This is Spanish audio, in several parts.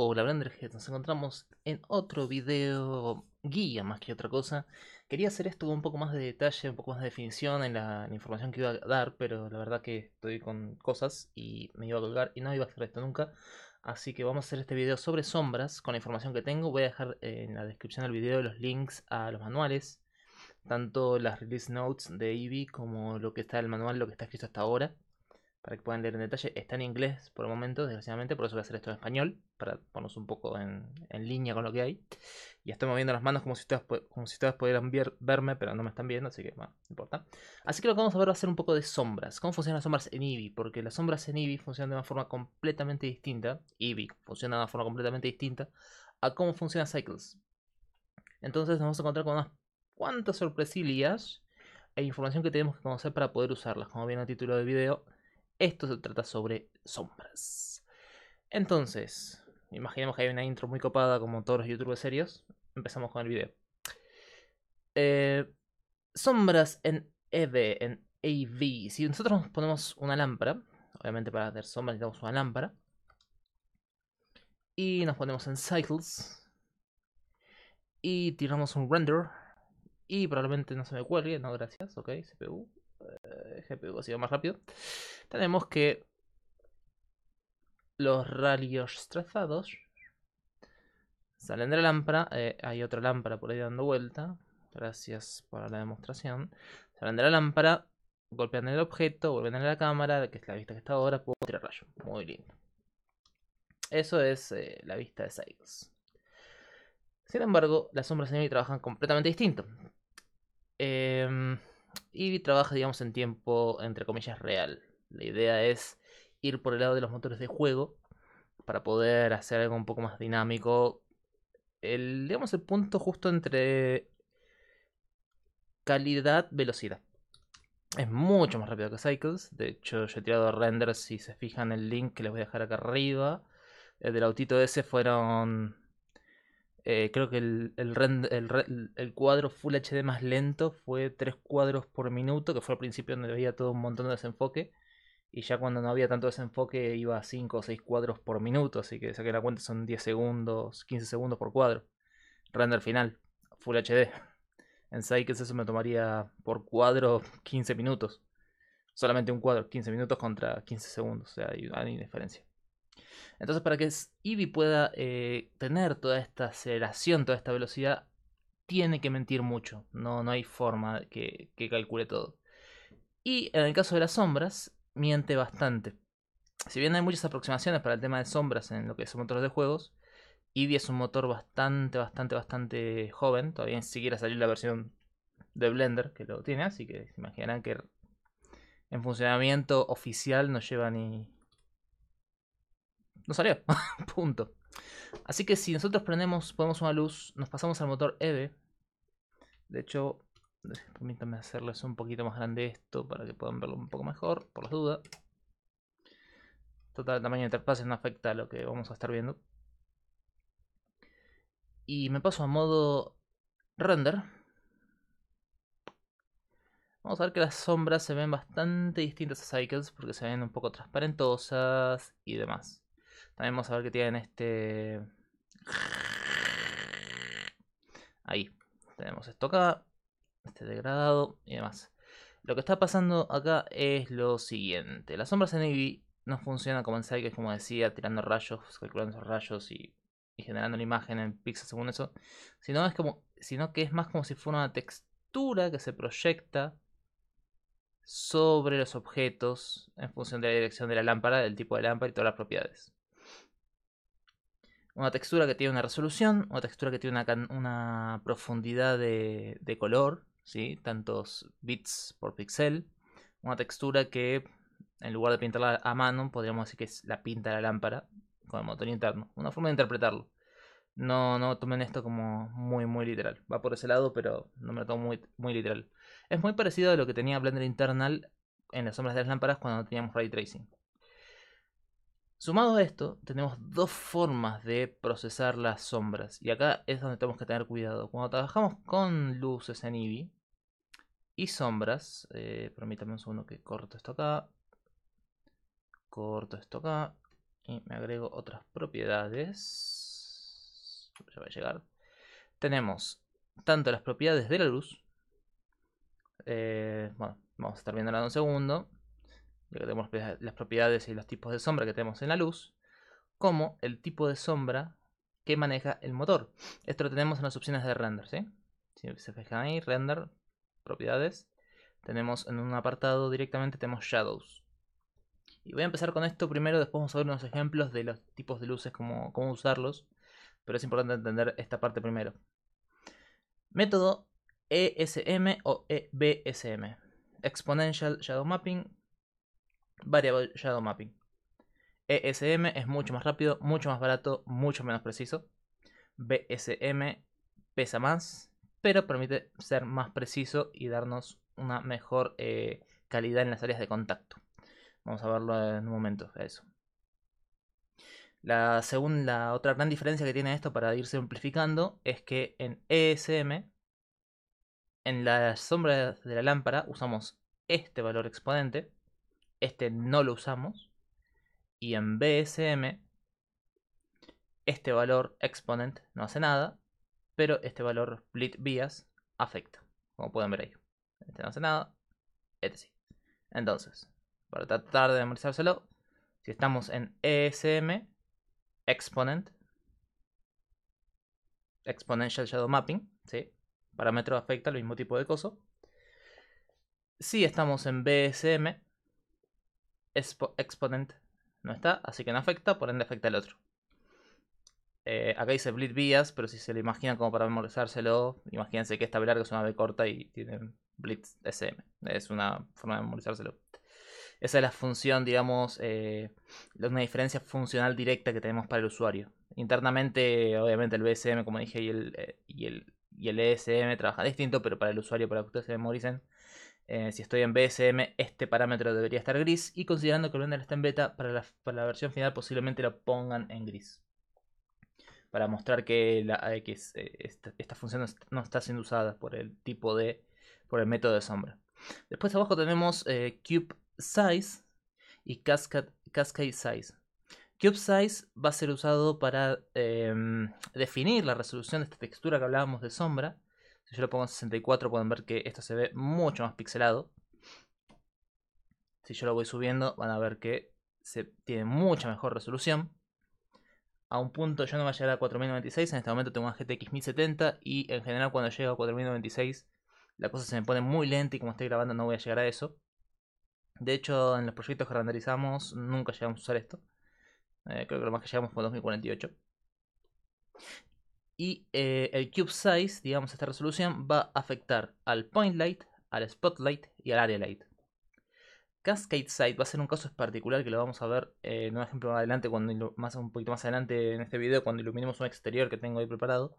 Hola Blenderhead, nos encontramos en otro video guía más que otra cosa. Quería hacer esto con un poco más de detalle, un poco más de definición en la, en la, información que iba a dar, pero la verdad que estoy con cosas y me iba a colgar y no iba a hacer esto nunca. Así que vamos a hacer este video sobre sombras con la información que tengo. Voy a dejar en la descripción del video los links a los manuales, tanto las release notes de Eevee como lo que está en el manual, lo que está escrito hasta ahora para que puedan leer en detalle. Está en inglés por el momento, desgraciadamente, por eso voy a hacer esto en español, para ponernos un poco en, línea con lo que hay. Y estoy moviendo las manos como si ustedes, pudieran verme, pero no me están viendo, así que bueno, no importa. Así que lo que vamos a ver va a ser un poco de sombras. ¿Cómo funcionan las sombras en Eevee? Porque las sombras en Eevee funcionan de una forma completamente distinta. Eevee funciona de una forma completamente distinta a cómo funciona Cycles. Entonces nos vamos a encontrar con unas cuantas sorpresillas e información que tenemos que conocer para poder usarlas. Como viene el título del video, esto se trata sobre sombras. Entonces, imaginemos que hay una intro muy copada como todos los youtubers serios. Empezamos con el video. Eh, sombras en EV, en AV. Si nosotros nos ponemos una lámpara, obviamente para hacer sombras necesitamos una lámpara. Y nos ponemos en Cycles. Y tiramos un render. Y probablemente no se me cuelgue, no gracias, ok, CPU. GPU ha sido más rápido, tenemos que los rayos trazados salen de la lámpara, eh, hay otra lámpara por ahí dando vuelta, gracias por la demostración, salen de la lámpara, golpean el objeto, vuelven a la cámara, que es la vista que está ahora, puedo tirar rayo, muy lindo. Eso es eh, la vista de Cycles. Sin embargo, las sombras mí trabajan completamente distinto. Eh, y trabaja, digamos, en tiempo, entre comillas, real. La idea es ir por el lado de los motores de juego para poder hacer algo un poco más dinámico. El, digamos, el punto justo entre calidad, velocidad. Es mucho más rápido que Cycles. De hecho, yo he tirado renders. Si se fijan el link que les voy a dejar acá arriba. del autito ese fueron eh, creo que el, el, cuadro Full HD más lento fue 3 cuadros por minuto, que fue al principio donde había todo un montón de desenfoque. Y ya cuando no había tanto desenfoque iba a 5 o 6 cuadros por minuto, así que saqué la cuenta son 10 segundos, 15 segundos por cuadro. Render final, Full HD. En que eso me tomaría por cuadro 15 minutos. Solamente un cuadro, 15 minutos contra 15 segundos, o sea, hay una diferencia. Entonces, para que Eevee pueda eh, tener toda esta aceleración, toda esta velocidad, tiene que mentir mucho. No, no hay forma que, que calcule todo. Y en el caso de las sombras, miente bastante. Si bien hay muchas aproximaciones para el tema de sombras en lo que son motores de juegos, Eevee es un motor bastante, bastante, bastante joven. Todavía ni siquiera salió la versión de Blender que lo tiene, así que se imaginarán que en funcionamiento oficial no lleva ni, no salió. Punto. Así que si nosotros prendemos, ponemos una luz, nos pasamos al motor EVE. De hecho, permítanme hacerles un poquito más grande esto para que puedan verlo un poco mejor, por las dudas. Total, el tamaño de interfaces no afecta a lo que vamos a estar viendo. Y me paso a modo render. Vamos a ver que las sombras se ven bastante distintas a Cycles porque se ven un poco transparentosas y demás. También vamos a ver que tienen este... Ahí. Tenemos esto acá. Este degradado y demás. Lo que está pasando acá es lo siguiente. Las sombras en Eevee no funcionan como en Psyche, como decía, tirando rayos, calculando esos rayos y, generando la imagen en píxeles según eso. Sino, es como, sino que es más como si fuera una textura que se proyecta sobre los objetos en función de la dirección de la lámpara, del tipo de lámpara y todas las propiedades. Una textura que tiene una resolución, una textura que tiene una, profundidad de, color, ¿sí? tantos bits por pixel. Una textura que, en lugar de pintarla a mano, podríamos decir que es la pinta de la lámpara con el motor interno. Una forma de interpretarlo. No, no tomen esto como muy, muy literal. Va por ese lado, pero no me lo tomo muy, muy literal. Es muy parecido a lo que tenía Blender Internal en las sombras de las lámparas cuando teníamos ray tracing. Sumado a esto, tenemos dos formas de procesar las sombras. Y acá es donde tenemos que tener cuidado. Cuando trabajamos con luces en Eevee y sombras, eh, permítame un segundo que corto esto acá. Corto esto acá. Y me agrego otras propiedades. Ya va a llegar. Tenemos tanto las propiedades de la luz. Eh, bueno, vamos a estar viéndola en un segundo ya que tenemos las propiedades y los tipos de sombra que tenemos en la luz, como el tipo de sombra que maneja el motor. Esto lo tenemos en las opciones de render, ¿sí? Si se fijan ahí, render, propiedades, tenemos en un apartado directamente tenemos shadows. Y voy a empezar con esto primero, después vamos a ver unos ejemplos de los tipos de luces, cómo, cómo usarlos. Pero es importante entender esta parte primero. Método ESM o EBSM. Exponential Shadow Mapping Variable Shadow Mapping. ESM es mucho más rápido, mucho más barato, mucho menos preciso. BSM pesa más, pero permite ser más preciso y darnos una mejor eh, calidad en las áreas de contacto. Vamos a verlo en un momento, eso. La segunda, otra gran diferencia que tiene esto para ir simplificando es que en ESM, en la sombra de la lámpara, usamos este valor exponente este no lo usamos. Y en BSM, este valor exponent no hace nada, pero este valor split bias afecta, como pueden ver ahí. Este no hace nada, este sí. Entonces, para tratar de memorizárselo, si estamos en ESM, exponent, exponential shadow mapping, ¿sí? parámetro afecta al mismo tipo de coso. Si estamos en BSM, exponent no está, así que no afecta, por ende afecta al otro. Eh, acá dice bleed vías pero si se lo imaginan como para memorizárselo, imagínense que esta B larga es una B corta y tiene blitz SM. Es una forma de memorizárselo. Esa es la función, digamos, eh, una diferencia funcional directa que tenemos para el usuario. Internamente, obviamente, el BSM, como dije, y el, eh, y el, y el ESM trabaja distinto, pero para el usuario, para que ustedes se memoricen, eh, si estoy en BSM, este parámetro debería estar gris. Y considerando que el Blender está en beta, para la, versión final posiblemente lo pongan en gris. Para mostrar que, la, eh, esta, función no está siendo usada por el tipo de. por el método de sombra. Después abajo tenemos eh, Cube Size y Cascade, Size. Cube Size va a ser usado para em, definir la resolución de esta textura que hablábamos de sombra si yo lo pongo en 64 pueden ver que esto se ve mucho más pixelado. Si yo lo voy subiendo van a ver que se tiene mucha mejor resolución. A un punto yo no voy a llegar a 4096, en este momento tengo una GTX 1070 y en general cuando llego a 4096 la cosa se me pone muy lenta y como estoy grabando no voy a llegar a eso. De hecho, en los proyectos que renderizamos nunca llegamos a usar esto. Eh, creo que lo más que llegamos fue 2048. Y eh, el cube size, digamos esta resolución, va a afectar al point light, al spotlight y al area light. Cascade Side va a ser un caso particular que lo vamos a ver eh, en un ejemplo más adelante, cuando más, un poquito más adelante en este video, cuando iluminemos un exterior que tengo ahí preparado,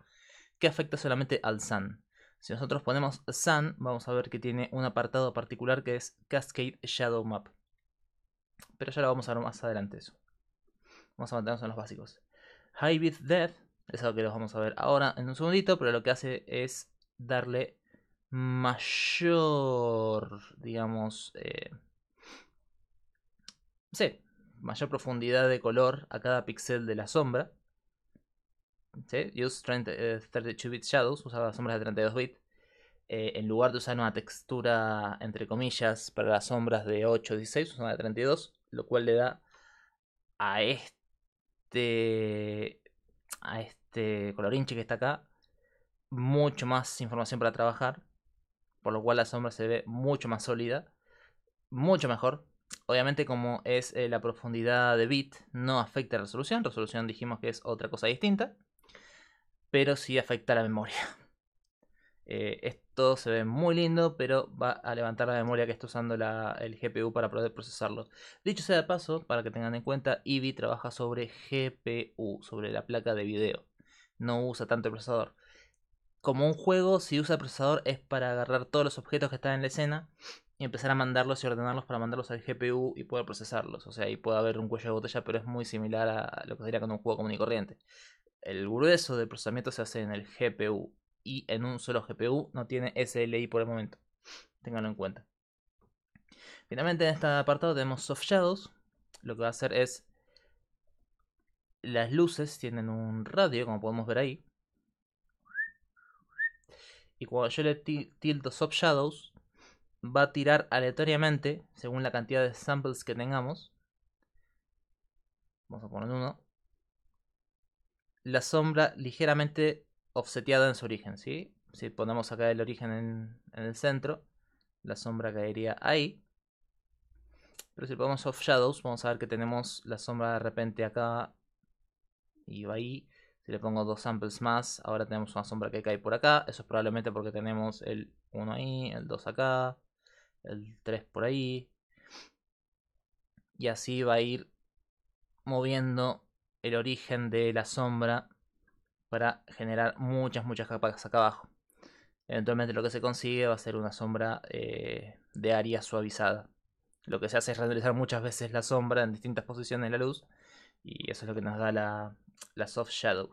que afecta solamente al Sun. Si nosotros ponemos Sun, vamos a ver que tiene un apartado particular que es Cascade Shadow Map. Pero ya lo vamos a ver más adelante eso. Vamos a mantenernos en los básicos. High Bit Death es algo que los vamos a ver ahora en un segundito, pero lo que hace es darle mayor, digamos, eh, sí, mayor profundidad de color a cada píxel de la sombra. ¿Sí? Use 32-bit eh, shadows, usa las sombras de 32 bit eh, en lugar de usar una textura, entre comillas, para las sombras de 8 o 16, usa una de 32, lo cual le da a este, a este este colorinche que está acá, mucho más información para trabajar, por lo cual la sombra se ve mucho más sólida, mucho mejor. Obviamente como es eh, la profundidad de bit, no afecta resolución, resolución dijimos que es otra cosa distinta, pero sí afecta la memoria. Eh, esto se ve muy lindo, pero va a levantar la memoria que está usando la, el GPU para poder procesarlo. Dicho sea de paso, para que tengan en cuenta, Eevee trabaja sobre GPU, sobre la placa de video no usa tanto el procesador. Como un juego, si usa el procesador es para agarrar todos los objetos que están en la escena y empezar a mandarlos y ordenarlos para mandarlos al GPU y poder procesarlos. O sea, ahí puede haber un cuello de botella, pero es muy similar a lo que sería con un juego común y corriente. El grueso del procesamiento se hace en el GPU y en un solo GPU no tiene SLI por el momento. Ténganlo en cuenta. Finalmente en este apartado tenemos Soft Shadows. Lo que va a hacer es las luces tienen un radio, como podemos ver ahí. Y cuando yo le tildo Soft Shadows, va a tirar aleatoriamente, según la cantidad de samples que tengamos. Vamos a poner uno. La sombra ligeramente offseteada en su origen, ¿sí? Si ponemos acá el origen en, el centro, la sombra caería ahí. Pero si ponemos off Shadows, vamos a ver que tenemos la sombra de repente acá y va ahí. Si le pongo dos samples más, ahora tenemos una sombra que cae por acá. Eso es probablemente porque tenemos el 1 ahí, el 2 acá, el 3 por ahí. Y así va a ir moviendo el origen de la sombra para generar muchas, muchas capas acá abajo. Eventualmente lo que se consigue va a ser una sombra eh, de área suavizada. Lo que se hace es renderizar muchas veces la sombra en distintas posiciones de la luz y eso es lo que nos da la, la soft shadow,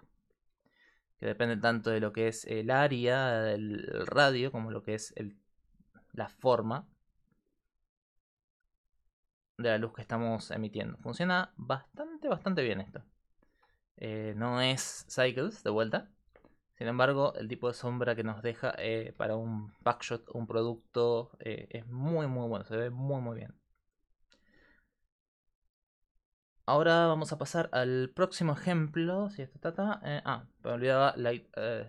que depende tanto de lo que es el área, el radio, como lo que es la forma de la luz que estamos emitiendo. Funciona bastante, bastante bien esto. Eh, no es Cycles de vuelta. Sin embargo, el tipo de sombra que nos deja eh, para un backshot, un producto, eh, es muy, muy bueno. Se ve muy, muy bien. Ahora vamos a pasar al próximo ejemplo. Si esto eh, ah, me olvidaba. Light, eh,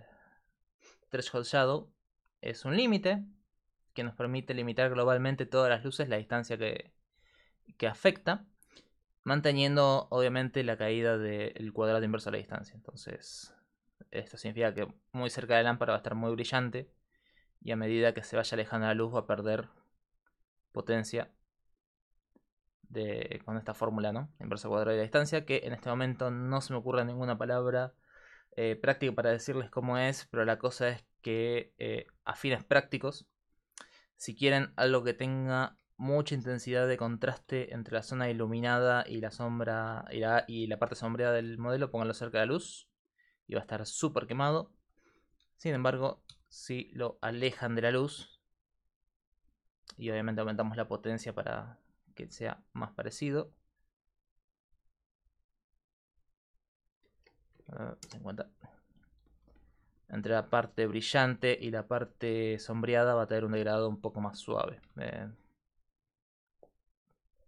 Threshold Shadow es un límite que nos permite limitar globalmente todas las luces la distancia que, afecta, manteniendo obviamente la caída del cuadrado inverso a la distancia. Entonces, esto significa que muy cerca de la lámpara va a estar muy brillante y a medida que se vaya alejando la luz va a perder potencia con esta fórmula, ¿no? inverso cuadrado de la distancia, que en este momento no se me ocurre ninguna palabra eh, práctica para decirles cómo es, pero la cosa es que eh, a fines prácticos, si quieren algo que tenga mucha intensidad de contraste entre la zona iluminada y la sombra y la, parte sombreada del modelo, pónganlo cerca de la luz y va a estar súper quemado. Sin embargo, si lo alejan de la luz y obviamente aumentamos la potencia para que sea más parecido. Entre la parte brillante y la parte sombreada va a tener un degradado un poco más suave.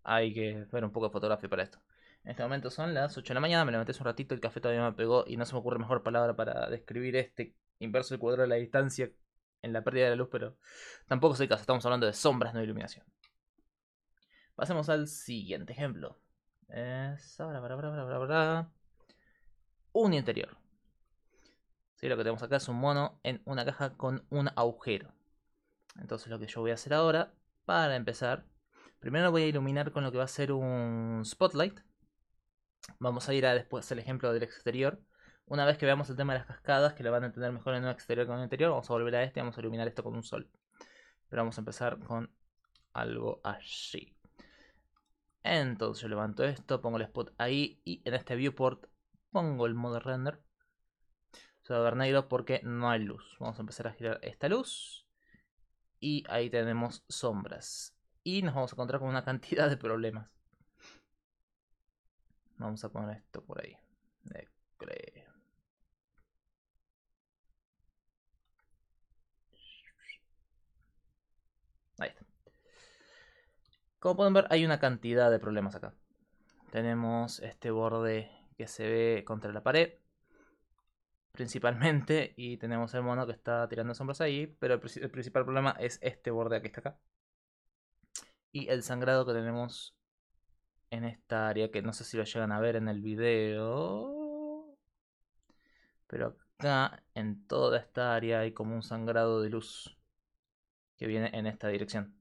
hay que ver un poco de fotografía para esto. En este momento son las 8 de la mañana, me levanté hace un ratito, el café todavía me pegó y no se me ocurre mejor palabra para describir este inverso del cuadro de la distancia en la pérdida de la luz, pero tampoco es el caso, estamos hablando de sombras, no de iluminación. Pasemos al siguiente ejemplo. Es... un interior. Lo que tenemos acá es un mono en una caja con un agujero. Entonces lo que yo voy a hacer ahora, para empezar, primero voy a iluminar con lo que va a ser un spotlight. Vamos a ir a después el ejemplo del exterior. Una vez que veamos el tema de las cascadas, que lo van a entender mejor en un exterior que en un interior, vamos a volver a este y vamos a iluminar esto con un sol. Pero vamos a empezar con algo así. Entonces yo levanto esto, pongo el spot ahí y en este viewport pongo el modo render. Se va a ver negro porque no hay luz. Vamos a empezar a girar esta luz. Y ahí tenemos sombras. Y nos vamos a encontrar con una cantidad de problemas. Vamos a poner esto por ahí. Como pueden ver, hay una cantidad de problemas acá. Tenemos este borde que se ve contra la pared, principalmente, y tenemos el mono que está tirando sombras ahí, pero el, principal problema es este borde que está acá. Y el sangrado que tenemos en esta área, que no sé si lo llegan a ver en el video, pero acá, en toda esta área, hay como un sangrado de luz que viene en esta dirección.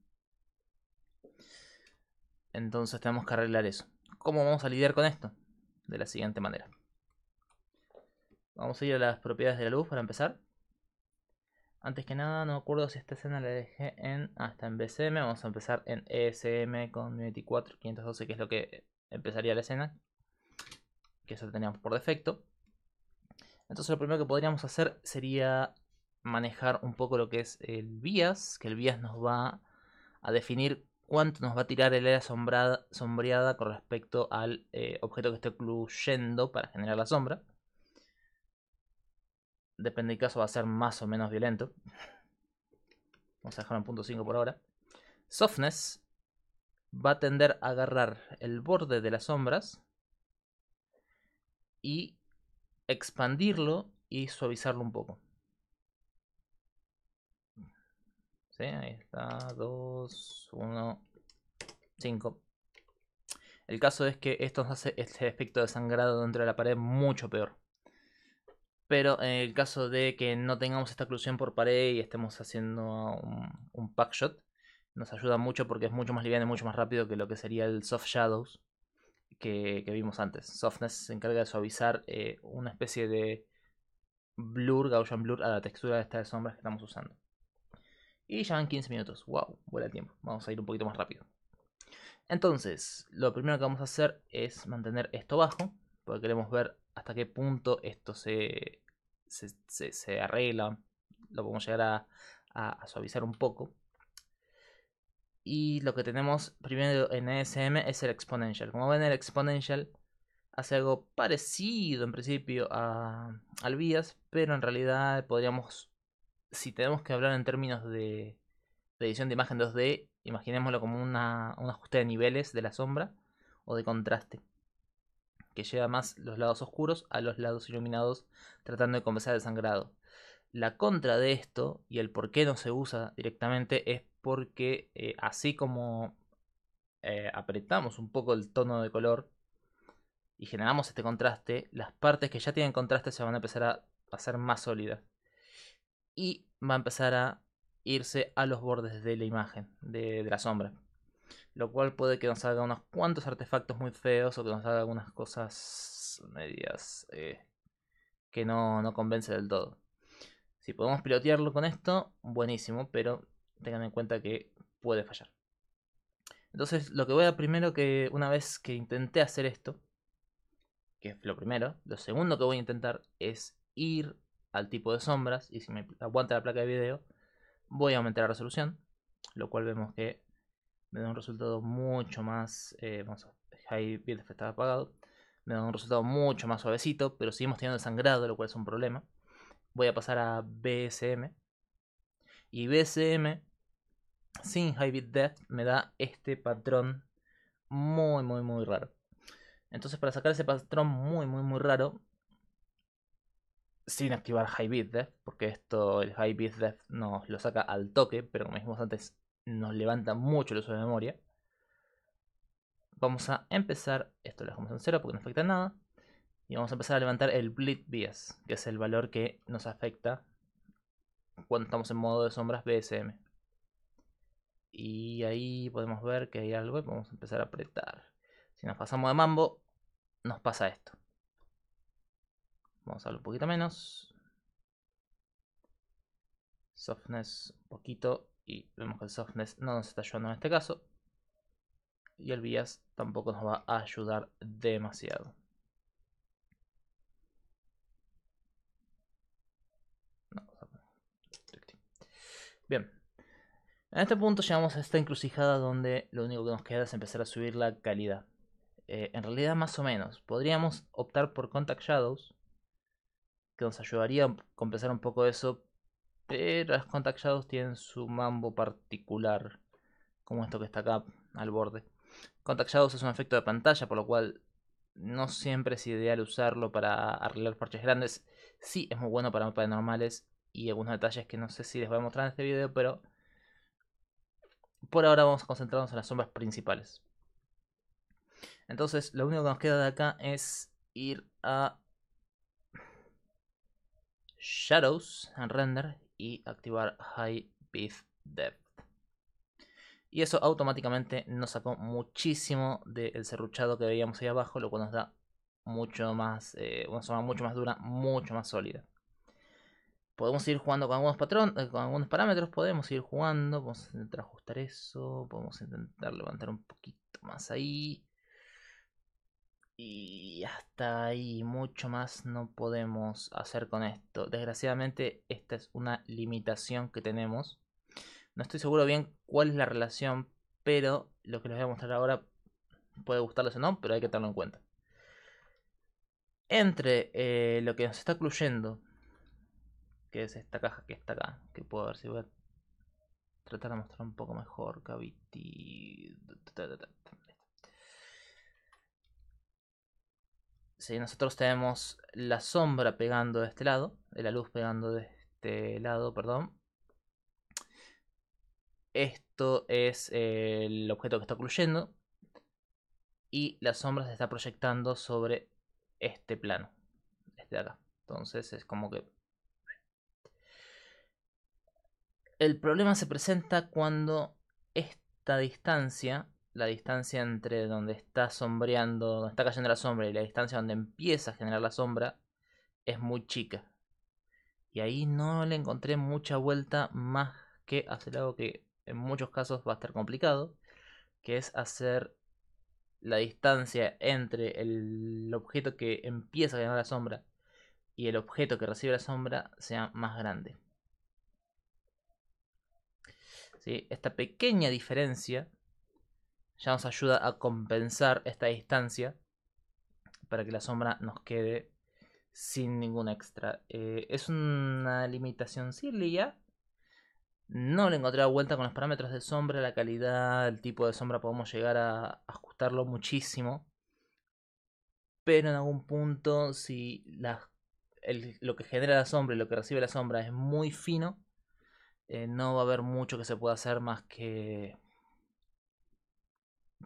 Entonces tenemos que arreglar eso. ¿Cómo vamos a lidiar con esto? De la siguiente manera. Vamos a ir a las propiedades de la luz para empezar. Antes que nada, no me acuerdo si esta escena la dejé en... Ah, está en BCM. Vamos a empezar en ESM con 94, 512, que es lo que empezaría la escena. Que eso lo teníamos por defecto. Entonces lo primero que podríamos hacer sería manejar un poco lo que es el bias. Que el bias nos va a definir cuánto nos va a tirar el área sombreada, sombreada con respecto al eh, objeto que esté ocluyendo para generar la sombra. Depende del caso, va a ser más o menos violento. Vamos a dejar un punto 5 por ahora. Softness va a tender a agarrar el borde de las sombras y expandirlo y suavizarlo un poco. Este, ahí está, 2, 1, 5. El caso es que esto nos hace este efecto de sangrado dentro de la pared mucho peor. Pero en eh, el caso de que no tengamos esta oclusión por pared y estemos haciendo un, pack shot, nos ayuda mucho porque es mucho más liviano y mucho más rápido que lo que sería el soft shadows que, vimos antes. Softness se encarga de suavizar eh, una especie de blur, Gaussian blur, a la textura de estas sombras que estamos usando. Y ya van 15 minutos. ¡Wow! Vuela el tiempo. Vamos a ir un poquito más rápido. Entonces, lo primero que vamos a hacer es mantener esto bajo. Porque queremos ver hasta qué punto esto se, se, arregla. Lo podemos llegar a, a suavizar un poco. Y lo que tenemos primero en ESM es el exponential. Como ven, el exponential hace algo parecido en principio a, al Vías, pero en realidad podríamos si tenemos que hablar en términos de, edición de imagen 2D, imaginémoslo como un ajuste de niveles de la sombra o de contraste, que lleva más los lados oscuros a los lados iluminados tratando de compensar el sangrado. La contra de esto y el por qué no se usa directamente es porque eh, así como eh, apretamos un poco el tono de color y generamos este contraste, las partes que ya tienen contraste se van a empezar a hacer más sólidas y va a empezar a irse a los bordes de la imagen, de, la sombra. Lo cual puede que nos haga unos cuantos artefactos muy feos o que nos haga algunas cosas medias eh, que no, no convence del todo. Si podemos pilotearlo con esto, buenísimo, pero tengan en cuenta que puede fallar. Entonces, lo que voy a primero que una vez que intenté hacer esto, que es lo primero, lo segundo que voy a intentar es ir al tipo de sombras y si me aguanta la placa de video, voy a aumentar la resolución, lo cual vemos que me da un resultado mucho más, eh, vamos a high está apagado, me da un resultado mucho más suavecito, pero seguimos teniendo el sangrado, lo cual es un problema. Voy a pasar a BSM y BSM sin high bit depth me da este patrón muy muy muy raro. Entonces para sacar ese patrón muy muy muy raro sin activar High Beat Death, porque esto, el High Beat Death nos lo saca al toque, pero como dijimos antes, nos levanta mucho el uso de memoria. Vamos a empezar, esto lo dejamos en cero porque no afecta nada, y vamos a empezar a levantar el Bleed Bias, que es el valor que nos afecta cuando estamos en modo de sombras BSM. Y ahí podemos ver que hay algo y a empezar a apretar. Si nos pasamos de mambo, nos pasa esto. Vamos a darle un poquito menos. Softness un poquito. Y vemos que el softness no nos está ayudando en este caso. Y el bias tampoco nos va a ayudar demasiado. Bien. En este punto llegamos a esta encrucijada donde lo único que nos queda es empezar a subir la calidad. Eh, en realidad más o menos. Podríamos optar por Contact Shadows que nos ayudaría a compensar un poco eso. Pero los contactados tienen su mambo particular, como esto que está acá al borde. contactados es un efecto de pantalla, por lo cual no siempre es ideal usarlo para arreglar parches grandes. Sí, es muy bueno para mapas normales y algunos detalles que no sé si les voy a mostrar en este video, pero por ahora vamos a concentrarnos en las sombras principales. Entonces, lo único que nos queda de acá es ir a Shadows and Render y activar High bit Depth. Y eso automáticamente nos sacó muchísimo del serruchado que veíamos ahí abajo, lo cual nos da mucho más, eh, una zona mucho más dura, mucho más sólida. Podemos ir jugando con algunos patrones, eh, con algunos parámetros, podemos ir jugando, podemos intentar ajustar eso, podemos intentar levantar un poquito más ahí y hasta ahí mucho más no podemos hacer con esto. Desgraciadamente esta es una limitación que tenemos. No estoy seguro bien cuál es la relación, pero lo que les voy a mostrar ahora puede gustarles o no, pero hay que tenerlo en cuenta. Entre eh, lo que nos está incluyendo, que es esta caja que está acá, que puedo ver si voy a tratar de mostrar un poco mejor. Cavity. si nosotros tenemos la sombra pegando de este lado, de eh, la luz pegando de este lado, perdón, esto es el objeto que está ocluyendo y la sombra se está proyectando sobre este plano, este de acá. Entonces es como que... El problema se presenta cuando esta distancia la distancia entre donde está sombreando, donde está cayendo la sombra y la distancia donde empieza a generar la sombra es muy chica. Y ahí no le encontré mucha vuelta más que hacer algo que en muchos casos va a estar complicado, que es hacer la distancia entre el objeto que empieza a generar la sombra y el objeto que recibe la sombra sea más grande. ¿Sí? Esta pequeña diferencia ya nos ayuda a compensar esta distancia para que la sombra nos quede sin ningún extra. Eh, es una limitación cilia. No le encontré la vuelta con los parámetros de sombra, la calidad, el tipo de sombra, podemos llegar a ajustarlo muchísimo. Pero en algún punto, si lo que genera la sombra y lo que recibe la sombra es muy fino, eh, no va a haber mucho que se pueda hacer más que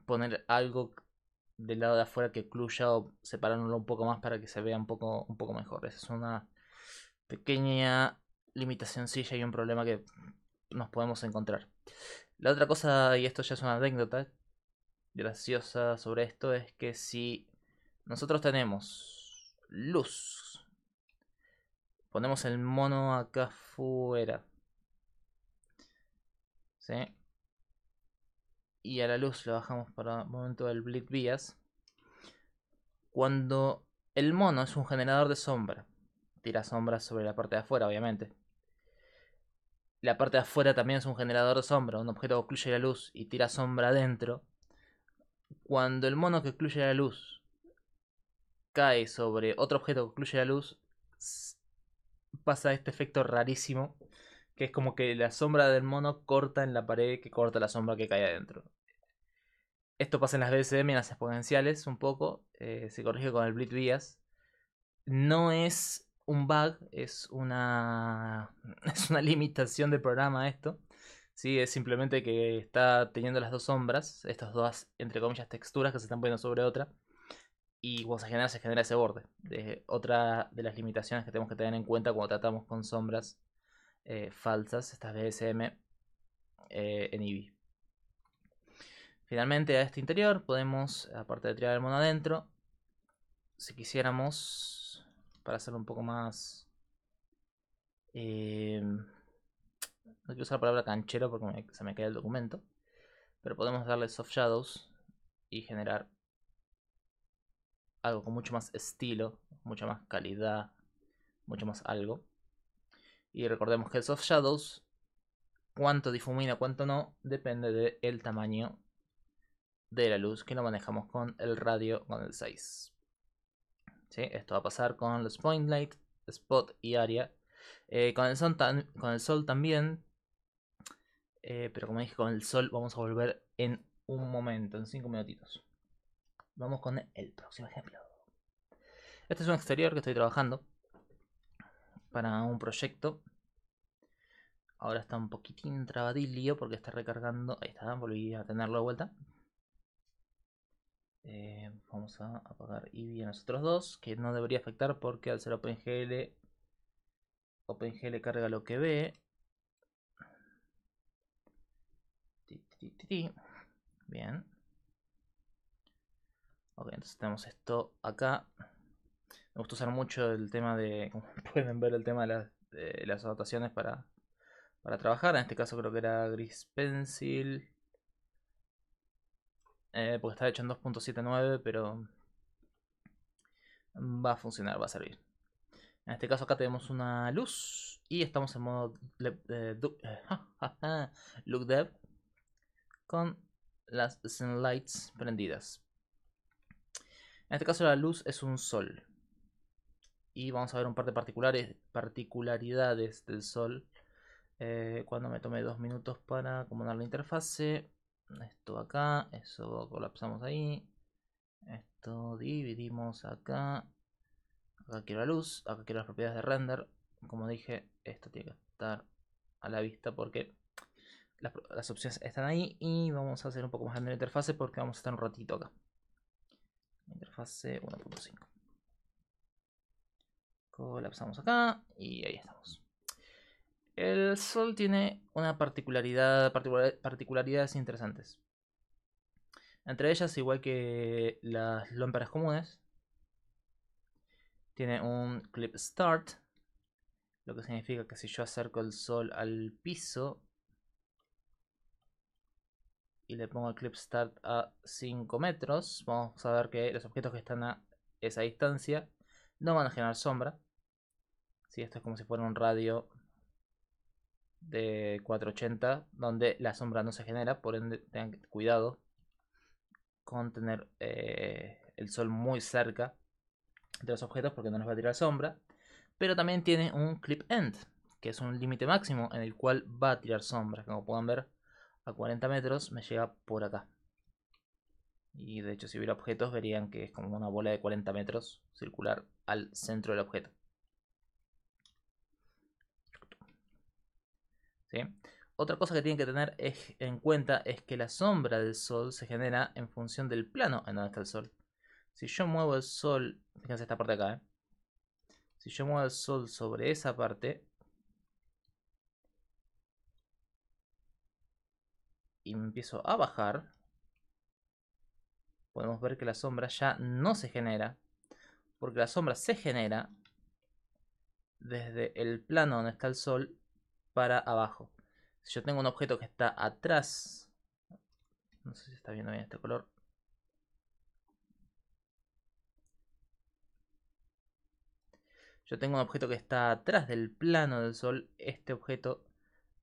poner algo del lado de afuera que incluya o separarlo un poco más para que se vea un poco, un poco mejor. es una pequeña limitación ya y un problema que nos podemos encontrar. La otra cosa, y esto ya es una anécdota graciosa sobre esto, es que si nosotros tenemos luz, ponemos el mono acá afuera, ¿sí? y a la luz lo bajamos para el momento del Bleed Bias. Cuando el mono es un generador de sombra, tira sombra sobre la parte de afuera, obviamente. La parte de afuera también es un generador de sombra, un objeto que ocluye la luz y tira sombra adentro. Cuando el mono que ocluye la luz cae sobre otro objeto que ocluye la luz, pasa este efecto rarísimo que es como que la sombra del mono corta en la pared que corta la sombra que cae adentro. Esto pasa en las BSM, en las exponenciales un poco. Eh, se corrige con el Blit Bias. No es un bug, es una, es una limitación del programa esto. ¿sí? Es simplemente que está teniendo las dos sombras, estas dos, entre comillas, texturas que se están poniendo sobre otra. Y cuando se genera, se genera ese borde. De, otra de las limitaciones que tenemos que tener en cuenta cuando tratamos con sombras eh, falsas, estas BSM eh, en IBI. Finalmente a este interior podemos, aparte de tirar el mono adentro, si quisiéramos, para hacerlo un poco más... Em, no quiero usar la palabra canchero porque se me queda el documento, pero podemos darle soft shadows y generar algo con mucho más estilo, mucha más calidad, mucho más algo. Y recordemos que el soft shadows, cuánto difumina, cuánto no, depende del tamaño de la luz que lo manejamos con el radio con el 6. ¿Sí? Esto va a pasar con los point light, spot y área. Eh, con, el sol también. Eh, pero como dije, con el sol vamos a volver en un momento, en 5 minutitos. Vamos con el próximo ejemplo. Este es un exterior que estoy trabajando para un proyecto. Ahora está un poquitín trabadillo porque está recargando. Ahí está, volví a tenerlo de vuelta. Eh, vamos a apagar Eevee a nosotros dos, que no debería afectar porque al ser OpenGL, OpenGL carga lo que ve. Bien. Ok, entonces tenemos esto acá. Me gusta usar mucho el tema de, como pueden ver, el tema de las, adaptaciones para, para trabajar. En este caso creo que era Gris Pencil. Eh, porque está hecho en 2.79, pero va a funcionar, va a servir. En este caso acá tenemos una luz y estamos en modo eh, eh, look dev con las lights prendidas. En este caso la luz es un sol. Y vamos a ver un par de particulares, particularidades del sol. cuando me tome dos minutos para acomodar la interfase esto acá, eso colapsamos ahí, esto dividimos acá, acá quiero la luz, acá quiero las propiedades de render, como dije, esto tiene que estar a la vista porque las, opciones están ahí y vamos a hacer un poco más de la interfase porque vamos a estar un ratito acá. Interfase 1.5. Colapsamos acá y ahí estamos. El Sol tiene una particularidad, particularidades interesantes. Entre ellas, igual que las lámparas comunes, tiene un clip start, lo que significa que si yo acerco el sol al piso y le pongo el clip start a 5 metros, vamos a ver que los objetos que están a esa distancia no van a generar sombra. Si esto es como si fuera un radio de 480 donde la sombra no se genera, por ende tengan cuidado con tener eh, el sol muy cerca de los objetos porque no nos va a tirar sombra. Pero también tiene un clip end, que es un límite máximo en el cual va a tirar sombra. Como pueden ver, a 40 metros me llega por acá. Y de hecho si hubiera objetos verían que es como una bola de 40 metros circular al centro del objeto. Otra cosa que tienen que tener en cuenta es que la sombra del sol se genera en función del plano en donde está el sol. Si yo muevo el sol, fíjense esta parte de acá, ¿eh? si yo muevo el sol sobre esa parte, y me empiezo a bajar, podemos ver que la sombra ya no se genera, porque la sombra se genera desde el plano donde está el sol para abajo. Si yo tengo un objeto que está atrás, no sé si está viendo bien este color. Yo tengo un objeto que está atrás del plano del sol, este objeto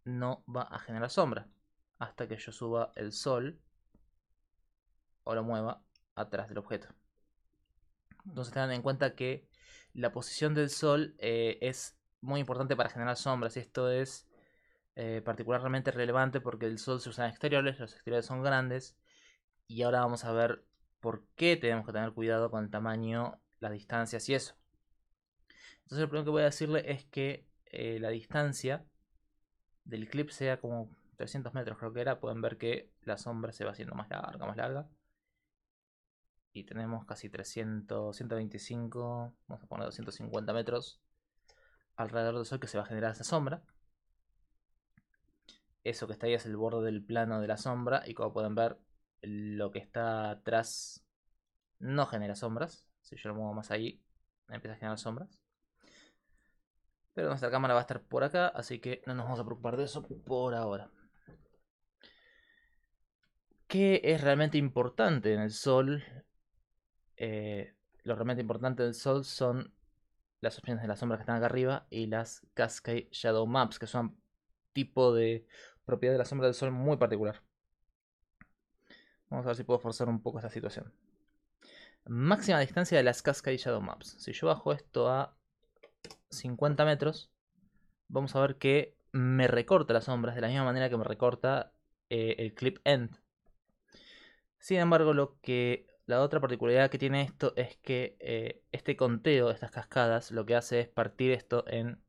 no va a generar sombra hasta que yo suba el sol o lo mueva atrás del objeto. Entonces tengan en cuenta que la posición del sol eh, es muy importante para generar sombras. y Esto es eh, particularmente relevante porque el sol se usa en exteriores, los exteriores son grandes. Y ahora vamos a ver por qué tenemos que tener cuidado con el tamaño, las distancias y eso. Entonces lo primero que voy a decirle es que eh, la distancia del clip sea como 300 metros creo que era. Pueden ver que la sombra se va haciendo más larga, más larga. Y tenemos casi 300, 125, vamos a poner 250 metros alrededor del Sol que se va a generar esa sombra. Eso que está ahí es el borde del plano de la sombra y como pueden ver lo que está atrás no genera sombras. Si yo lo muevo más ahí empieza a generar sombras. Pero nuestra cámara va a estar por acá, así que no nos vamos a preocupar de eso por ahora. ¿Qué es realmente importante en el Sol? Eh, lo realmente importante del Sol son las opciones de las sombras que están acá arriba y las Cascade Shadow Maps, que son tipo de propiedad de la sombra del sol muy particular. Vamos a ver si puedo forzar un poco esta situación. Máxima distancia de las Cascade Shadow Maps. Si yo bajo esto a 50 metros, vamos a ver que me recorta las sombras de la misma manera que me recorta eh, el clip end. Sin embargo, lo que la otra particularidad que tiene esto es que eh, este conteo de estas cascadas lo que hace es partir esto en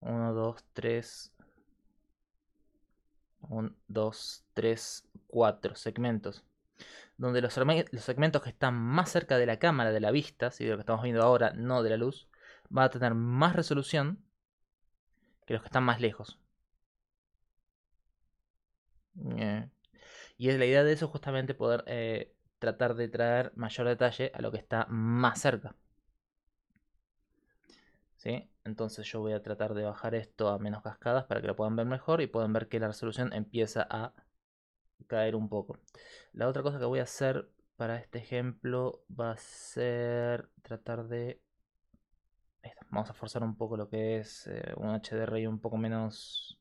1, 2, 3, 1, 2, 3, 4 segmentos. Donde los, los segmentos que están más cerca de la cámara, de la vista, si de lo que estamos viendo ahora, no de la luz, va a tener más resolución que los que están más lejos. Eh, y es la idea de eso justamente poder eh, tratar de traer mayor detalle a lo que está más cerca. ¿Sí? Entonces yo voy a tratar de bajar esto a menos cascadas para que lo puedan ver mejor y puedan ver que la resolución empieza a caer un poco. La otra cosa que voy a hacer para este ejemplo va a ser tratar de... Vamos a forzar un poco lo que es eh, un un y un poco menos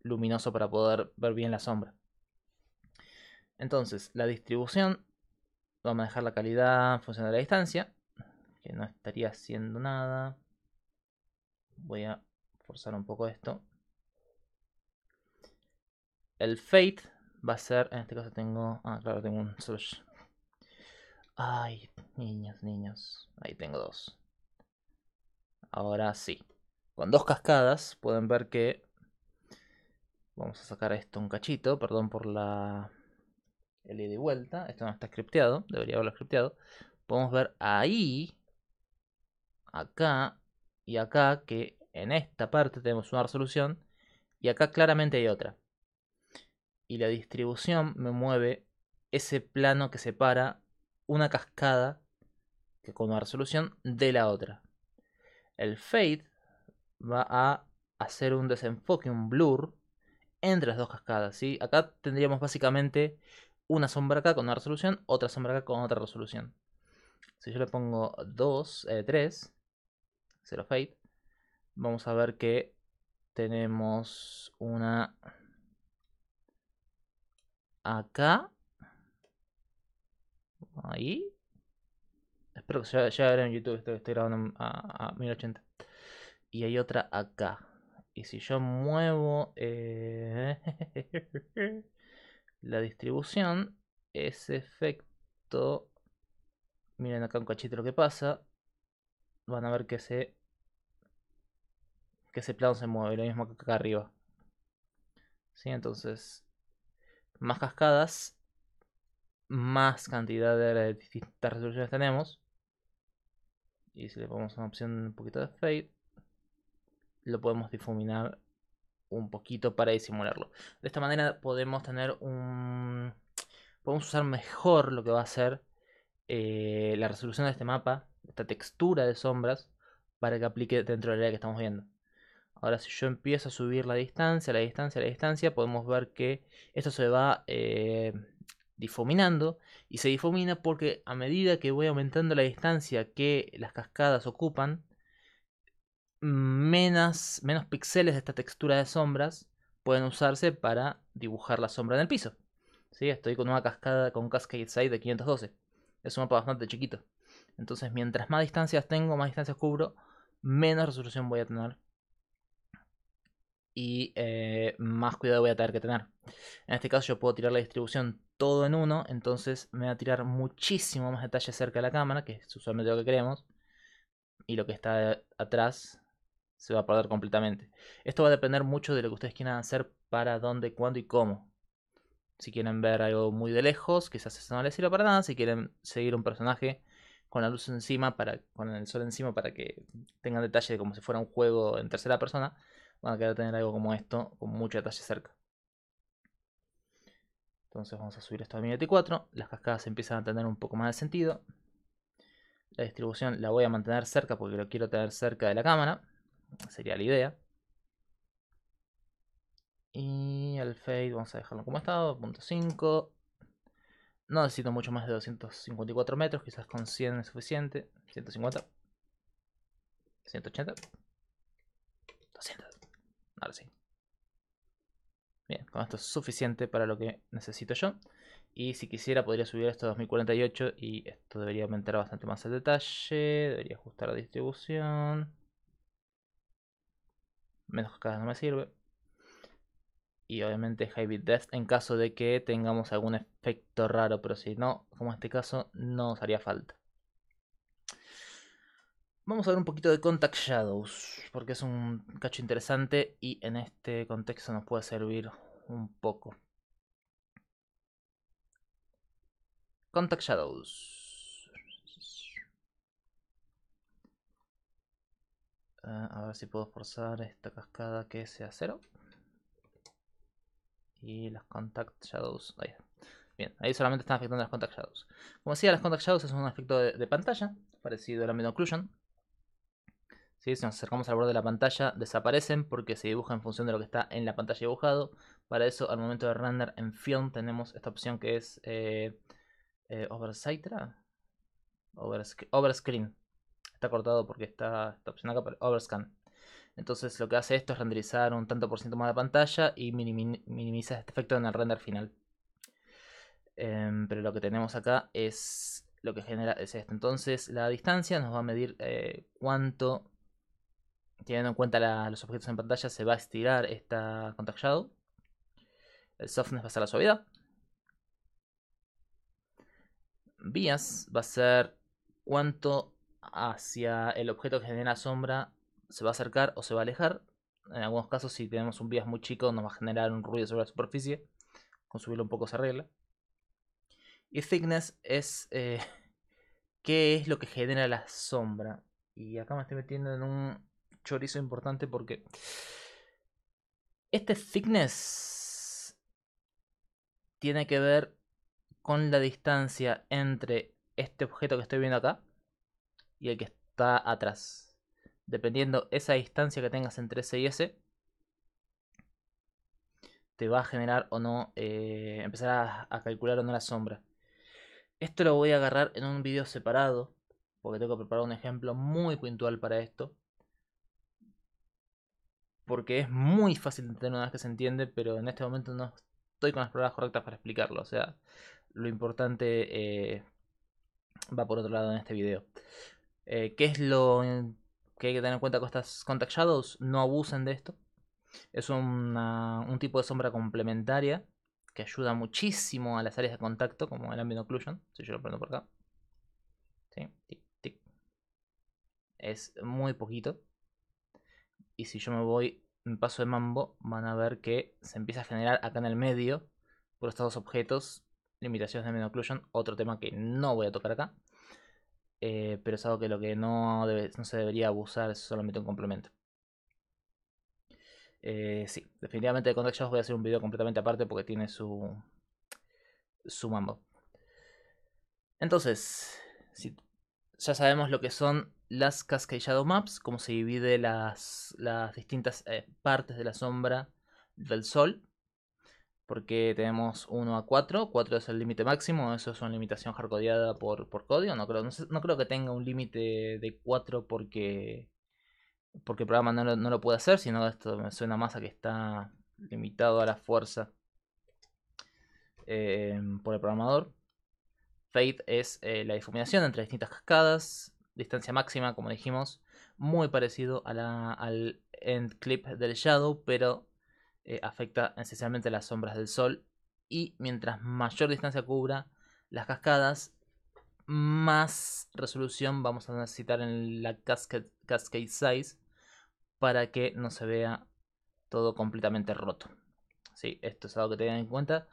luminoso para poder ver bien la sombra. Entonces, la distribución, vamos a dejar la calidad en función de la distancia, que no estaría haciendo nada. Voy a forzar un poco esto. El fade va a ser, en este caso tengo, ah claro, tengo un search. Ay, niños, niños, ahí tengo dos. Ahora sí. Con dos cascadas pueden ver que... Vamos a sacar esto un cachito, perdón por la el ida y vuelta, esto no está scripteado, debería haberlo scripteado, podemos ver ahí, acá y acá que en esta parte tenemos una resolución y acá claramente hay otra. Y la distribución me mueve ese plano que separa una cascada que con una resolución de la otra. El fade va a hacer un desenfoque, un blur entre las dos cascadas. ¿sí? Acá tendríamos básicamente una sombra acá con una resolución, otra sombra acá con otra resolución. Si yo le pongo 2, 3, 0 fade, vamos a ver que tenemos una acá. Ahí. Espero que ya, vean en YouTube esto que estoy grabando a, 1080. Y hay otra acá. Y si yo muevo... Eh... la distribución, ese efecto, miren acá un cachito lo que pasa, van a ver que ese, que ese plano se mueve, lo mismo que acá arriba. ¿Sí? Entonces, más cascadas, más cantidad de, de distintas resoluciones tenemos. Y si le ponemos una opción un poquito de fade, lo podemos difuminar un poquito para disimularlo. De esta manera podemos tener un... Podemos usar mejor lo que va a ser eh, la resolución de este mapa, esta textura de sombras, para que aplique dentro del área que estamos viendo. Ahora si yo empiezo a subir la distancia, la distancia, la distancia, podemos ver que esto se va eh, difuminando y se difumina porque a medida que voy aumentando la distancia que las cascadas ocupan, menos, menos píxeles de esta textura de sombras pueden usarse para dibujar la sombra en el piso. ¿Sí? Estoy con una cascada con Cascade size de 512. Es un mapa bastante chiquito. Entonces, mientras más distancias tengo, más distancias cubro, menos resolución voy a tener. Y eh, más cuidado voy a tener que tener. En este caso yo puedo tirar la distribución todo en uno. Entonces me va a tirar muchísimo más detalle cerca de la cámara. Que es usualmente lo que queremos. Y lo que está atrás se va a perder completamente. Esto va a depender mucho de lo que ustedes quieran hacer, para dónde, cuándo y cómo. Si quieren ver algo muy de lejos, quizás eso no les sirva para nada. Si quieren seguir un personaje con la luz encima, para, con el sol encima, para que tengan detalle de como si fuera un juego en tercera persona, van a querer tener algo como esto, con mucho detalle cerca. Entonces vamos a subir esto a 1024. Las cascadas empiezan a tener un poco más de sentido. La distribución la voy a mantener cerca porque lo quiero tener cerca de la cámara. Sería la idea. Y el fade vamos a dejarlo como estado. 2.5. No necesito mucho más de 254 metros, quizás con 100 es suficiente. 150. 180. 200. Ahora sí. Bien, con esto es suficiente para lo que necesito yo. Y si quisiera podría subir esto a 2048 y esto debería aumentar bastante más el detalle. Debería ajustar la distribución menos vez no me sirve. Y obviamente High Beat Death en caso de que tengamos algún efecto raro, pero si no, como en este caso, no nos haría falta. Vamos a ver un poquito de Contact Shadows, porque es un cacho interesante y en este contexto nos puede servir un poco. Contact Shadows. Ah, a ver si puedo forzar esta cascada que sea cero. Y las Contact Shadows. Ahí. Bien, ahí solamente están afectando las Contact Shadows. Como decía, las Contact Shadows es un efecto de, pantalla, parecido a la Mid Occlusion. Si nos acercamos al borde de la pantalla, desaparecen porque se dibuja en función de lo que está en la pantalla dibujado. Para eso, al momento de render en film, tenemos esta opción que es eh, eh Overscreen. Está cortado porque está esta opción acá, overscan. Entonces lo que hace esto es renderizar un tanto por ciento más de pantalla y minimiza este efecto en el render final. Em, pero lo que tenemos acá es lo que genera es esto. Entonces la distancia nos va a medir eh, cuánto, teniendo en cuenta los objetos en pantalla, se va a estirar esta contact shadow. El softness va a ser la suavidad. Vías va a ser cuánto hacia el objeto que genera sombra se va a acercar o se va a alejar. En algunos casos, si tenemos un bias muy chico, nos va a generar un ruido sobre la superficie. Con subirlo un poco se arregla. Y thickness es eh, qué es lo que genera la sombra. Y acá me estoy metiendo en un chorizo importante porque este thickness tiene que ver con la distancia entre este objeto que estoy viendo acá y el que está atrás. Dependiendo esa distancia que tengas entre S y S te va a generar o no, eh, empezar a, calcular o no la sombra. Esto lo voy a agarrar en un video separado, porque tengo que preparar un ejemplo muy puntual para esto. Porque es muy fácil de entender una vez que se entiende, pero en este momento no estoy con las pruebas correctas para explicarlo. O sea, lo importante eh, va por otro lado en este video. Eh, ¿Qué es lo que hay que tener en cuenta con estas Contact Shadows? No abusen de esto. Es un tipo de sombra complementaria que ayuda muchísimo a las áreas de contacto, como el Ambient Occlusion, si yo lo prendo por acá. Es muy poquito. Y si yo me voy, me paso de mambo, van a ver que se empieza a generar acá en el medio, por estos dos objetos, limitaciones de Ambient Occlusion, otro tema que no voy a tocar acá. Eh, pero es algo que lo que no, se debería abusar es solamente un complemento. Eh, sí, definitivamente de Contact voy a hacer un video completamente aparte porque tiene su, su mambo. Entonces, ya sabemos lo que son las Cascade Shadow Maps, cómo se divide las, distintas eh, partes de la sombra del sol porque tenemos 1 a 4, 4 es el límite máximo, eso es una limitación hardcodeada por, código, no creo, no, creo que tenga un límite de 4 porque, porque el programa no lo, puede hacer, sino esto me suena más a que está limitado a la fuerza eh, por el programador. Fade es eh, la difuminación entre distintas cascadas, distancia máxima, como dijimos, muy parecido a al end clip del Shadow, pero eh, afecta esencialmente las sombras del sol y mientras mayor distancia cubra las cascadas, más resolución vamos a necesitar en la cascade, size para que no se vea todo completamente roto. Sí, esto es algo que tengan en cuenta.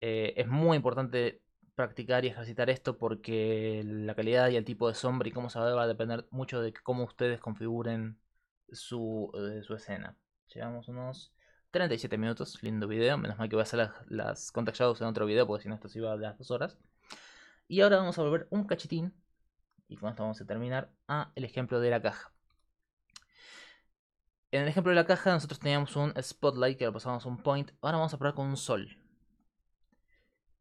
Eh, es muy importante practicar y ejercitar esto porque la calidad y el tipo de sombra y cómo se va a depender mucho de cómo ustedes configuren su, eh, su escena. Llegamos unos 37 minutos, lindo video. Menos mal que voy a hacer las, las en otro video, porque si no, esto se iba a las dos horas. Y ahora vamos a volver un cachetín, y con esto vamos a terminar, a el ejemplo de la caja. En el ejemplo de la caja, nosotros teníamos un spotlight que lo pasamos un point. Ahora vamos a probar con un sol.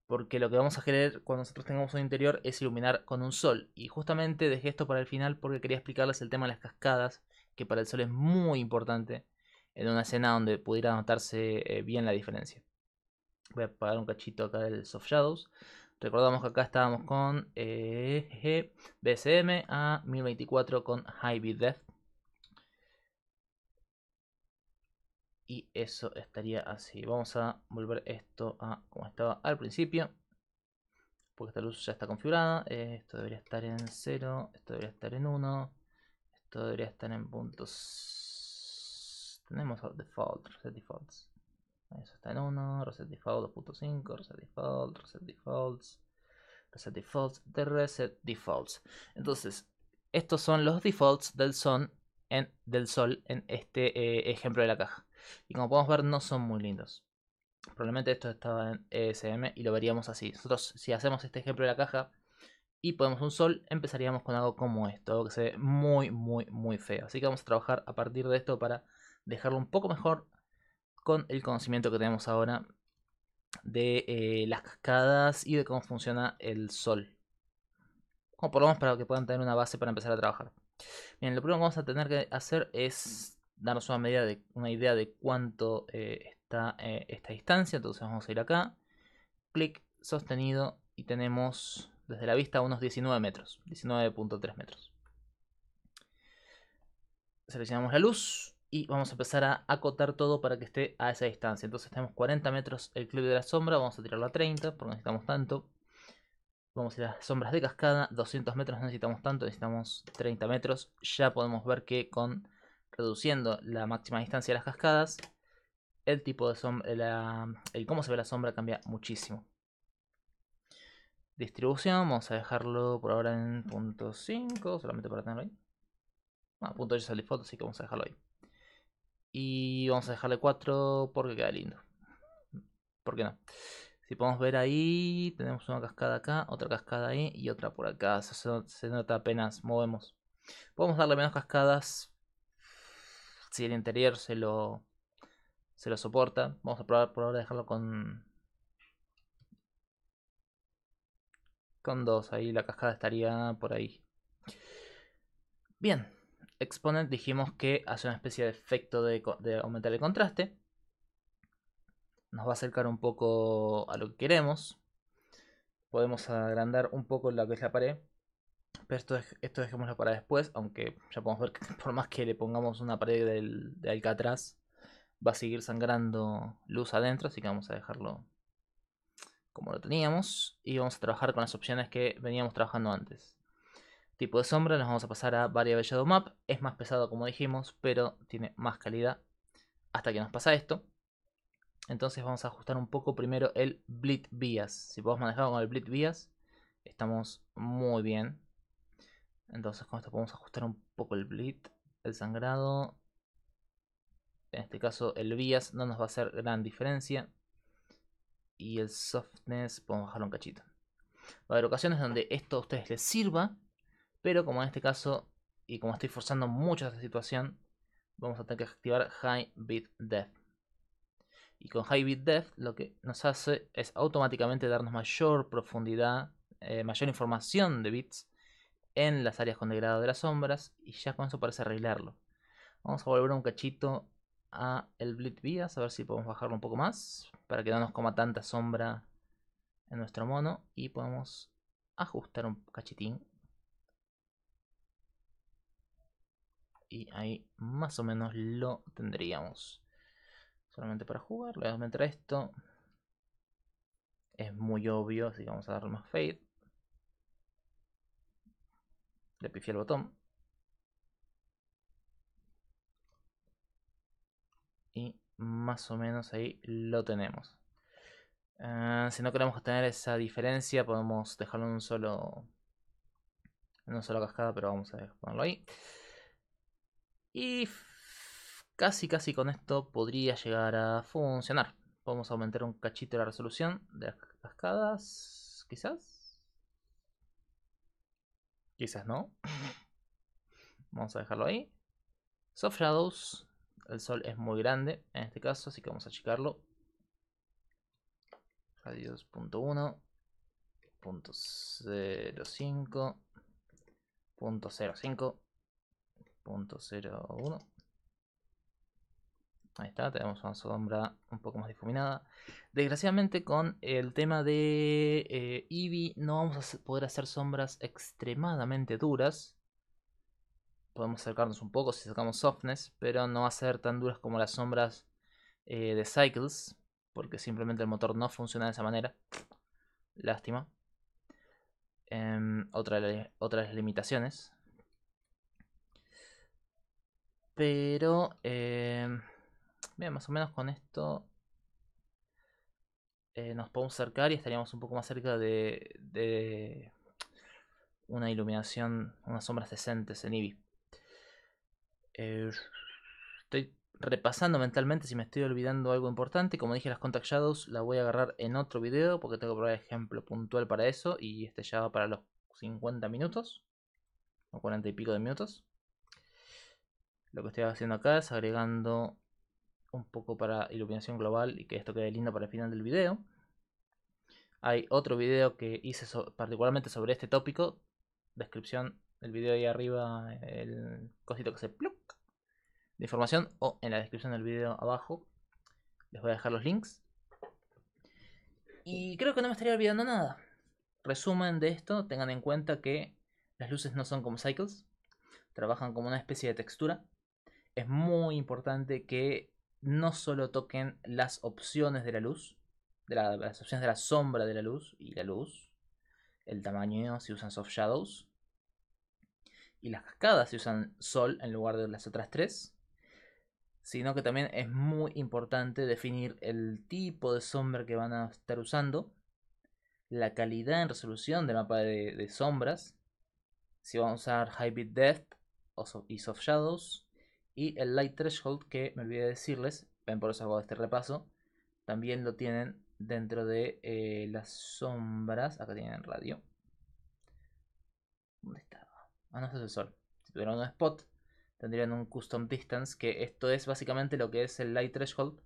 Porque lo que vamos a querer cuando nosotros tengamos un interior es iluminar con un sol. Y justamente dejé esto para el final porque quería explicarles el tema de las cascadas, que para el sol es muy importante en una escena donde pudiera notarse eh, bien la diferencia. Voy a apagar un cachito acá del Soft Shadows. Recordamos que acá estábamos con eh, BSM a 1024 con High Beat Death. Y eso estaría así. Vamos a volver esto a como estaba al principio. Porque esta luz ya está configurada. Eh, esto debería estar en 0. Esto debería estar en 1. Esto debería estar en puntos tenemos default, reset defaults. Eso está en 1, reset default 2.5, reset default, reset defaults, reset defaults, de reset defaults. Entonces, estos son los defaults del, son en, del sol en este eh, ejemplo de la caja. Y como podemos ver, no son muy lindos. Probablemente esto estaba en ESM y lo veríamos así. Nosotros, si hacemos este ejemplo de la caja y ponemos un sol, empezaríamos con algo como esto, que se ve muy, muy, muy feo. Así que vamos a trabajar a partir de esto para dejarlo un poco mejor con el conocimiento que tenemos ahora de eh, las cascadas y de cómo funciona el sol. Como por lo para que puedan tener una base para empezar a trabajar. Bien, lo primero que vamos a tener que hacer es darnos una, medida de, una idea de cuánto eh, está eh, esta distancia. Entonces vamos a ir acá, clic sostenido y tenemos desde la vista unos 19 metros, 19.3 metros. Seleccionamos la luz y vamos a empezar a acotar todo para que esté a esa distancia. Entonces tenemos 40 metros el Club de la Sombra, vamos a tirarlo a 30 porque necesitamos tanto. Vamos a ir a las sombras de cascada, 200 metros necesitamos tanto, necesitamos 30 metros. Ya podemos ver que con reduciendo la máxima distancia de las cascadas, el tipo de sombra, eh, el cómo se ve la sombra cambia muchísimo. Distribución, vamos a dejarlo por ahora en punto .5, solamente para tenerlo ahí. Ah, punto de salir foto, así que vamos a dejarlo ahí. Y vamos a dejarle 4 porque queda lindo. ¿Por qué no? Si podemos ver ahí, tenemos una cascada acá, otra cascada ahí y otra por acá. Se, se nota apenas movemos. Podemos darle menos cascadas si el interior se lo, se lo soporta. Vamos a probar por ahora dejarlo con, con dos. Ahí la cascada estaría por ahí. Bien. Exponent dijimos que hace una especie de efecto de, aumentar el contraste. Nos va a acercar un poco a lo que queremos. Podemos agrandar un poco lo que es la pared. Pero esto, esto dejémoslo para después, aunque ya podemos ver que por más que le pongamos una pared de de atrás va a seguir sangrando luz adentro, así que vamos a dejarlo como lo teníamos. Y vamos a trabajar con las opciones que veníamos trabajando antes tipo de sombra, nos vamos a pasar a Variable Shadow Map. Es más pesado como dijimos, pero tiene más calidad hasta que nos pasa esto. Entonces vamos a ajustar un poco primero el Blit Bias. Si podemos manejar con el Blit Bias, estamos muy bien. Entonces con esto podemos ajustar un poco el Blit, el sangrado. En este caso el Bias no nos va a hacer gran diferencia. Y el Softness podemos bajarlo un cachito. Va a haber ocasiones donde esto a ustedes les sirva pero como en este caso, y como estoy forzando mucho esta situación, vamos a tener que activar High Bit Depth. Y con High Bit Depth lo que nos hace es automáticamente darnos mayor profundidad, eh, mayor información de bits en las áreas con degradado de las sombras. Y ya con eso parece arreglarlo. Vamos a volver un cachito a el Blit Bias, a ver si podemos bajarlo un poco más. Para que no nos coma tanta sombra en nuestro mono. Y podemos ajustar un cachitín y ahí más o menos lo tendríamos. Solamente para jugar, le voy a meter esto. Es muy obvio, así que vamos a darle más fade. Le pifié el botón. Y más o menos ahí lo tenemos. Ah, si no queremos tener esa diferencia, podemos dejarlo en un solo. En una sola cascada, pero vamos a ponerlo ahí. Y casi casi con esto podría llegar a funcionar. Vamos a aumentar un cachito la resolución de las cascadas, quizás. Quizás no. Vamos a dejarlo ahí. Soft Shadows. El sol es muy grande en este caso, así que vamos a achicarlo. Radios 0.01. Ahí está, tenemos una sombra un poco más difuminada. Desgraciadamente con el tema de eh, Eevee no vamos a poder hacer sombras extremadamente duras. Podemos acercarnos un poco si sacamos softness, pero no va a ser tan duras como las sombras eh, de Cycles. Porque simplemente el motor no funciona de esa manera. Lástima. Em, otras limitaciones. Pero, eh, más o menos con esto eh, nos podemos acercar y estaríamos un poco más cerca de, una iluminación, unas sombras decentes en Eevee. Eh, estoy repasando mentalmente si me estoy olvidando algo importante. Como dije, las Contact Shadows la voy a agarrar en otro video porque tengo que probar ejemplo puntual para eso. Y este ya va para los 50 minutos o 40 y pico de minutos. Lo que estoy haciendo acá es agregando un poco para iluminación global y que esto quede lindo para el final del video. Hay otro video que hice particularmente sobre este tópico. Descripción del video ahí arriba, el cosito que se plug. de información o en la descripción del video abajo. Les voy a dejar los links. Y creo que no me estaría olvidando nada. Resumen de esto, tengan en cuenta que las luces no son como cycles. Trabajan como una especie de textura es muy importante que no solo toquen las opciones de la luz, las opciones de la sombra de la luz y la luz, el tamaño si usan soft shadows, y las cascadas si usan sol en lugar de las otras tres, sino que también es muy importante definir el tipo de sombra que van a estar usando, la calidad en resolución del mapa de, de sombras, si van a usar High Bit Depth y Soft Shadows, y el Light Threshold, que me olvidé de decirles, ven por eso hago este repaso, también lo tienen dentro de eh, las sombras. Acá tienen radio. ¿Dónde estaba? Ah, no, es el sol. Si tuvieran un spot, tendrían un custom distance, que esto es básicamente lo que es el light threshold,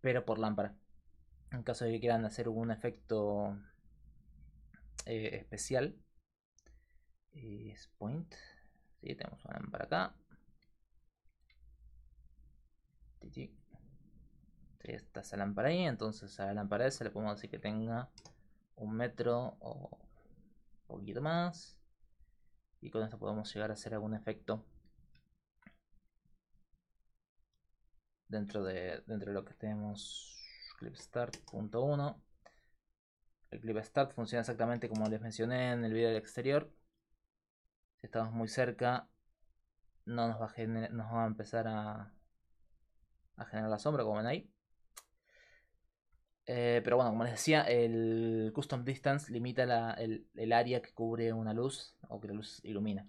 pero por lámpara. En caso de que quieran hacer un efecto eh, especial, eh, point. Sí, tenemos una lámpara acá. Esta es la lámpara ahí, entonces a la lámpara esa le podemos decir que tenga un metro o un poquito más. Y con esto podemos llegar a hacer algún efecto dentro de, dentro de lo que tenemos clipstart.1. El clip start funciona exactamente como les mencioné en el video del exterior. Si estamos muy cerca, no nos va a, nos va a empezar a, a generar la sombra, como ven ahí. Eh, pero bueno, como les decía, el custom distance limita el, área que cubre una luz o que la luz ilumina.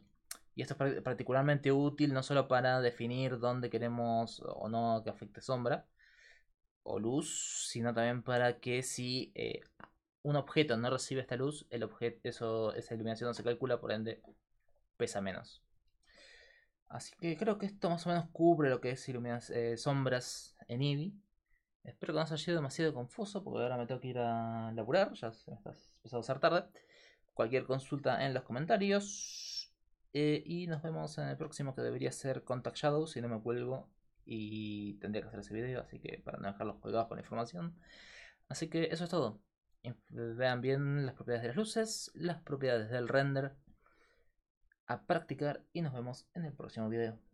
Y esto es particularmente útil no solo para definir dónde queremos o no que afecte sombra o luz, sino también para que si eh, un objeto no recibe esta luz, el objeto, eso, esa iluminación no se calcula, por ende pesa menos. Así que creo que esto más o menos cubre lo que es iluminas, eh, sombras en Eevee. Espero que no se haya sido demasiado confuso porque ahora me tengo que ir a laburar, ya se me está empezando a ser tarde. Cualquier consulta en los comentarios. Eh, y nos vemos en el próximo que debería ser Contact Shadow, si no me cuelgo y tendría que hacer ese video, así que para no dejarlos colgados con la información. Así que eso es todo. Vean bien las propiedades de las luces, las propiedades del render, a practicar y nos vemos en el próximo video.